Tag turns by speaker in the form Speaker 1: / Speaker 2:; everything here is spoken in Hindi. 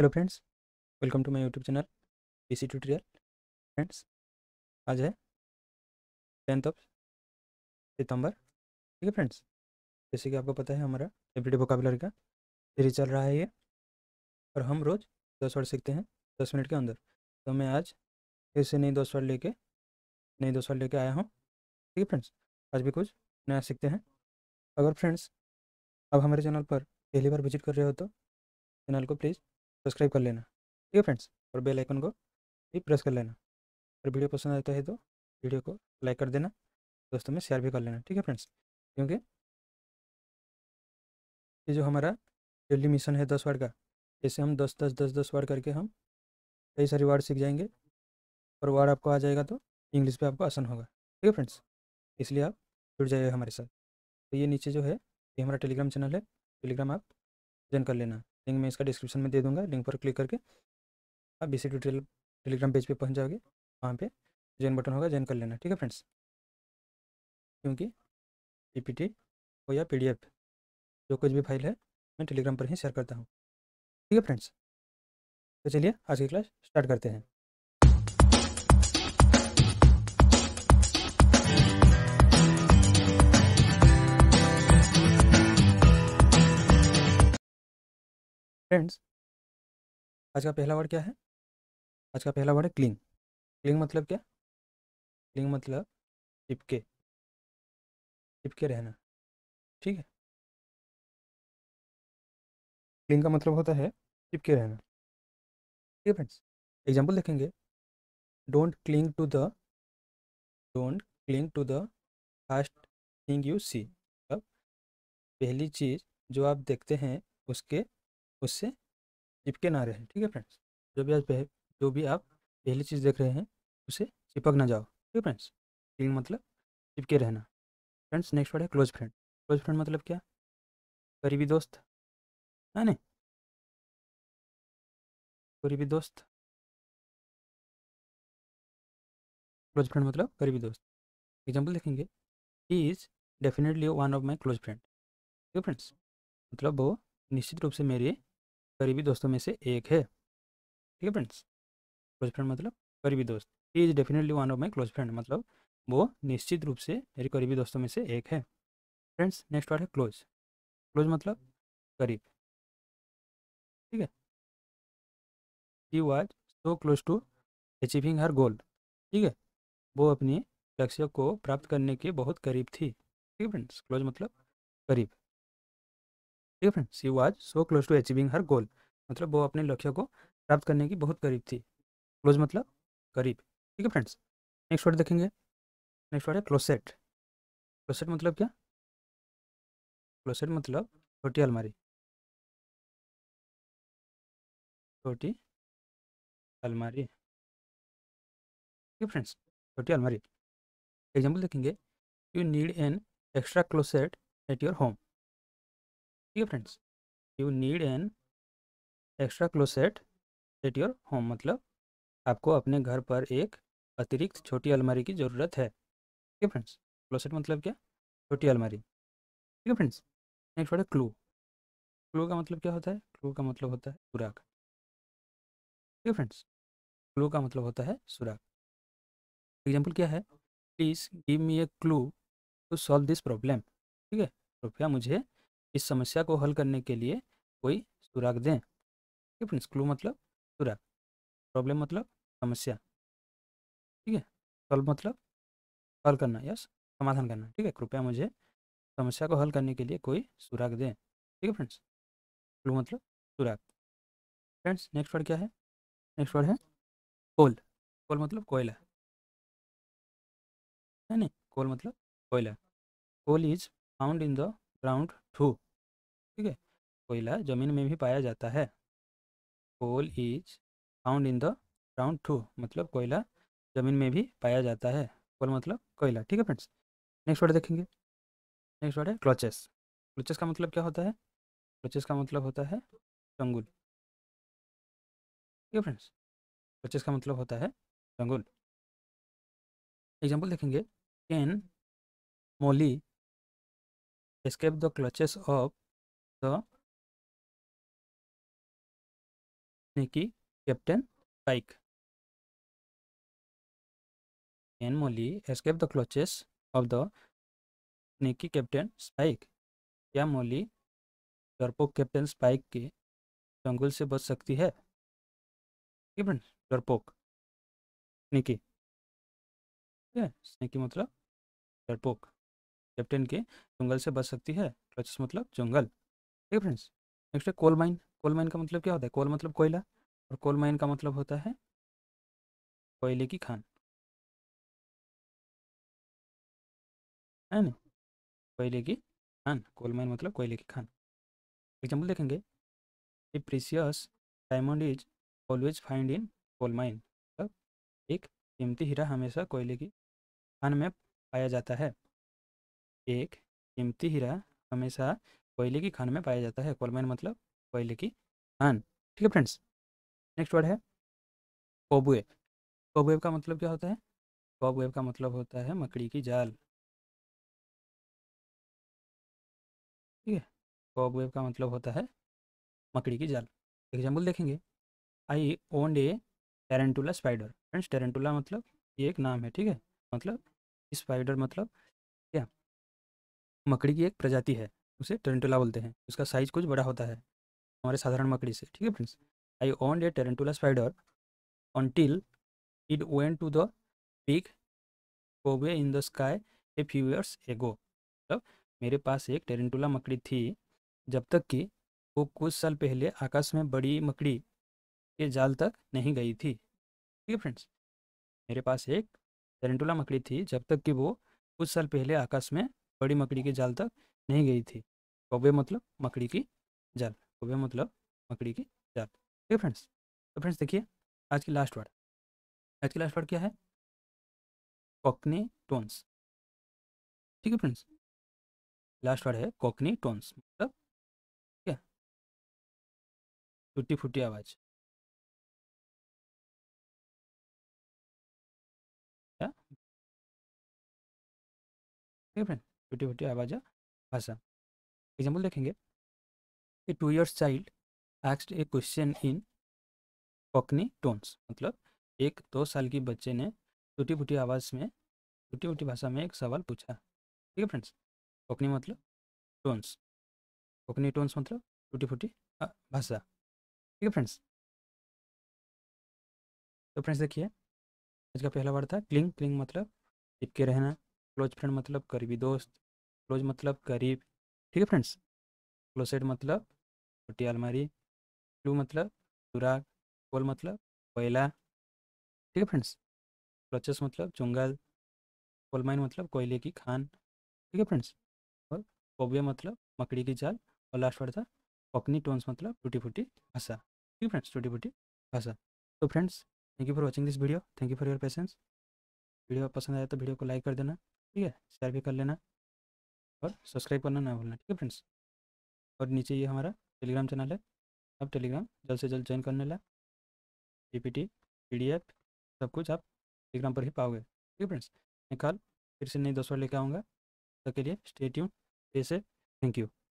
Speaker 1: Hello friends welcome to my YouTube channel PC tutorial friends आज है टेंथ ऑफ सितंबर ठीक है फ्रेंड्स जैसे कि आपको पता है हमारा एवरीडे वोकाबुलर का सीरीज चल रहा है
Speaker 2: ये और हम रोज़ दस वर्ड सीखते हैं दस मिनट के अंदर तो मैं आज फिर से नई दस वर्ड लेके नई दस वर्ड लेके आया हूँ ठीक है फ्रेंड्स आज भी कुछ नया सीखते हैं अगर फ्रेंड्स अब हमारे चैनल पर पहली बार विजिट कर रहे हो तो चैनल को प्लीज़ सब्सक्राइब कर लेना ठीक है फ्रेंड्स और बेल आइकन को भी प्रेस कर लेना और वीडियो पसंद आता है तो वीडियो को लाइक कर देना दोस्तों में शेयर भी कर लेना ठीक है फ्रेंड्स क्योंकि ये जो हमारा डेली मिशन है दस वर्ड का जैसे हम दस दस दस दस वर्ड करके हम कई सारे वर्ड सीख जाएंगे और वर्ड आपको आ जाएगा तो इंग्लिश पे आपको आसान होगा ठीक है फ्रेंड्स इसलिए आप जुड़ जाइए हमारे साथ तो ये नीचे जो है ये हमारा टेलीग्राम चैनल है टेलीग्राम आप ज्वाइन कर लेना लिंक मैं इसका डिस्क्रिप्शन में दे दूँगा लिंक पर क्लिक करके आप बी सी टेलीग्राम पेज पे पहुँच जाओगे वहाँ पे ज्वाइन बटन होगा ज्वाइन कर लेना ठीक है फ्रेंड्स क्योंकि पीपीटी हो या पीडीएफ जो कुछ भी फाइल है मैं टेलीग्राम पर ही शेयर करता हूँ ठीक है फ्रेंड्स तो चलिए आज की क्लास स्टार्ट करते हैं
Speaker 1: फ्रेंड्स आज का पहला वर्ड क्या है आज का पहला वर्ड है क्लिंग क्लिंग मतलब क्या क्लिंग मतलब चिपके चिपके रहना ठीक है क्लिंग का मतलब होता है चिपके रहना ठीक है फ्रेंड्स एग्जाम्पल देखेंगे don't cling to the don't cling to the first thing
Speaker 2: you see मतलब पहली चीज़ जो आप देखते हैं उसके उससे चिपके ना रहे ठीक है फ्रेंड्स जो भी आप जो भी आप पहली चीज़ देख रहे हैं उसे चिपक ना जाओ ठीक है फ्रेंड्स क्लीन मतलब चिपके रहना फ्रेंड्स नेक्स्ट
Speaker 1: वर्ड है क्लोज फ्रेंड क्लोज फ्रेंड मतलब क्या करीबी दोस्त है ना करीबी दोस्त क्लोज फ्रेंड मतलब करीबी दोस्त एग्जाम्पल देखेंगे he is
Speaker 2: definitely one of my close friend ठीक है फ्रेंड्स मतलब वो निश्चित रूप से मेरे करीबी दोस्तों में से एक है ठीक है फ्रेंड्स क्लोज फ्रेंड मतलब करीबी दोस्त is definitely one of my close friend मतलब वो निश्चित रूप से मेरे करीबी दोस्तों में से एक है
Speaker 1: फ्रेंड्स नेक्स्ट वर्ड है क्लोज क्लोज मतलब करीब ठीक है he was so close to achieving her
Speaker 2: goal ठीक है वो अपने लक्ष्य को प्राप्त करने के बहुत करीब थी ठीक है फ्रेंड्स क्लोज मतलब करीब ठीक है friend she was so close to achieving her goal मतलब वो अपने लक्ष्य को प्राप्त करने की बहुत करीब थी क्लोज मतलब करीब
Speaker 1: ठीक है फ्रेंड्स नेक्स्ट वर्ड देखेंगे नेक्स्ट वर्ड है क्लोसेट क्लोसेट मतलब क्या क्लोसेट मतलब छोटी अलमारी छोटी अलमारी ठीक है फ्रेंड्स छोटी अलमारी एग्जाम्पल देखेंगे you need an extra closet at your home ठीक है friends you need an
Speaker 2: extra closet at your home मतलब आपको अपने घर पर एक अतिरिक्त छोटी अलमारी की ज़रूरत है ठीक है फ्रेंड्स क्लोसेट मतलब क्या छोटी अलमारी ठीक है फ्रेंड्स नेक्स्ट वर्ड है क्लू क्लू का मतलब क्या होता है क्लू का मतलब होता है सुराग ठीक है फ्रेंड्स क्लू का मतलब होता है सुराग एग्जाम्पल क्या है please give me a clue to solve this problem ठीक है कृपया मुझे इस समस्या को हल करने के लिए कोई सुराग दें ठीक फ्रेंड्स क्लू मतलब सुराग प्रॉब्लम मतलब समस्या ठीक है सॉल्व मतलब हल करना यस समाधान करना ठीक है कृपया मुझे समस्या को हल करने के लिए कोई सुराग दें ठीक है फ्रेंड्स क्लू मतलब
Speaker 1: सुराग फ्रेंड्स नेक्स्ट वर्ड क्या है नेक्स्ट वर्ड है कोल कोल मतलब कोयला है नहीं कोल मतलब कोयला coal
Speaker 2: is found in the ground too ठीक है कोयला जमीन में भी पाया जाता है coal is found in the ground too मतलब कोयला जमीन में भी पाया जाता है कोल मतलब कोयला ठीक है फ्रेंड्स नेक्स्ट वर्ड देखेंगे नेक्स्ट वर्ड है क्लोचेस क्लोचेस का मतलब क्या होता है क्लोचेस का मतलब होता है
Speaker 1: चंगुल ठीक है फ्रेंड्स क्लोचेस का मतलब होता है चंगुल एग्जाम्पल देखेंगे can Molly escape the clutches of the sneaky Captain Pike. And Molly escape the clutches of the sneaky
Speaker 2: Captain Spike. क्या मोली डरपोक कैप्टन स्पाइक के
Speaker 1: चंगुल से बच सकती है ठीक है डरपोक स्नेकी ठीक है स्नेकी मतलब डरपोक कैप्टन के
Speaker 2: जंगल से बच सकती है क्लचेस मतलब जंगल ठीक है फ्रेंड्स नेक्स्ट है कोल माइन कोल माइन
Speaker 1: का मतलब क्या होता है कोल मतलब कोयला और कोल माइन का मतलब होता है कोयले की खान है ना कोयले की खान कोल माइन मतलब कोयले की खान एग्जाम्पल देखेंगे a
Speaker 2: precious diamond is always find in coal mine मतलब एक कीमती हीरा हमेशा कोयले की खान में पाया जाता है एक कीमती हीरा हमेशा कोयले की खान में पाया जाता है कोलमैन मतलब कोयले की खान
Speaker 1: ठीक है फ्रेंड्स नेक्स्ट वर्ड है
Speaker 2: कोबुए कोबुएब का मतलब क्या होता है कोबुएब का मतलब होता है मकड़ी की जाल ठीक है कोबुएब का मतलब होता है मकड़ी की जाल एग्जाम्पल देखेंगे I own a tarantula spider friends tarantula मतलब ये एक नाम है ठीक है मतलब स्पाइडर मतलब मकड़ी की एक प्रजाति है उसे टेरेंटुला बोलते हैं उसका साइज कुछ बड़ा होता है हमारे साधारण मकड़ी से ठीक है friends I own a tarantula spider till it went to the peak कोबे in the sky a few years ago मतलब मेरे पास एक टेरेंटुला मकड़ी थी जब तक कि वो कुछ साल पहले आकाश में बड़ी मकड़ी के जाल तक नहीं गई थी ठीक है फ्रेंड्स मेरे पास एक टेरेंटुला मकड़ी थी जब तक कि वो कुछ साल पहले आकाश में बड़ी मकड़ी के जाल तक नहीं गई थी कौवे मतलब मकड़ी की जाल कौवे मतलब मकड़ी
Speaker 1: की जाल ठीक है फ्रेंड्स तो फ्रेंड्स देखिए आज की लास्ट वर्ड आज की लास्ट वर्ड क्या है कॉकने टोन्स ठीक है फ्रेंड्स लास्ट वर्ड है कॉकने टोन्स मतलब क्या टूटी फूटी आवाज़ ठीक है फ्रेंड्स छोटी छोटी आवाजा भाषा एग्जाम्पल देखेंगे ए टू ईयर्स चाइल्ड
Speaker 2: एक्सड a question in cockney tones मतलब एक दो साल की बच्चे ने छोटी फूटी आवाज़ में छोटी फूटी भाषा में एक सवाल पूछा ठीक है फ्रेंड्स
Speaker 1: कॉकनी मतलब टोन्स कॉकनी टोन्स मतलब छोटी फूटी भाषा ठीक है फ्रेंड्स तो फ्रेंड्स देखिए
Speaker 2: आज का पहला वर्ड था क्लिंग क्लिंग मतलब चिपके रहना क्लोज फ्रेंड मतलब करीबी दोस्त क्लोज मतलब करीब ठीक है फ्रेंड्स क्लोसेट मतलब छोटी अलमारी क्लू मतलब सुराग कोल मतलब कोयला ठीक है फ्रेंड्स क्लचस मतलब चुंगल कोलमाइन मतलब कोयले की खान ठीक है फ्रेंड्स और कोबे मतलब मकड़ी की जाल और लास्ट वर्ड था पकनी टोन्स मतलब टूटी फूटी भाषा ठीक है फ्रेंड्स टूटी फूटी भाषा तो friends thank you for watching this video thank you for your patience video पसंद आया तो वीडियो को लाइक कर देना ठीक है शेयर भी कर लेना और सब्सक्राइब करना ना भूलना ठीक है फ्रेंड्स और नीचे ये हमारा टेलीग्राम चैनल है आप टेलीग्राम जल्द से जल्द ज्वाइन करने ला पी पी सब कुछ आप टेलीग्राम पर ही पाओगे ठीक है फ्रेंड्स मैं कल फिर से नई दोस्तों लेकर आऊँगा तब के लिए स्टेट यून से थैंक यू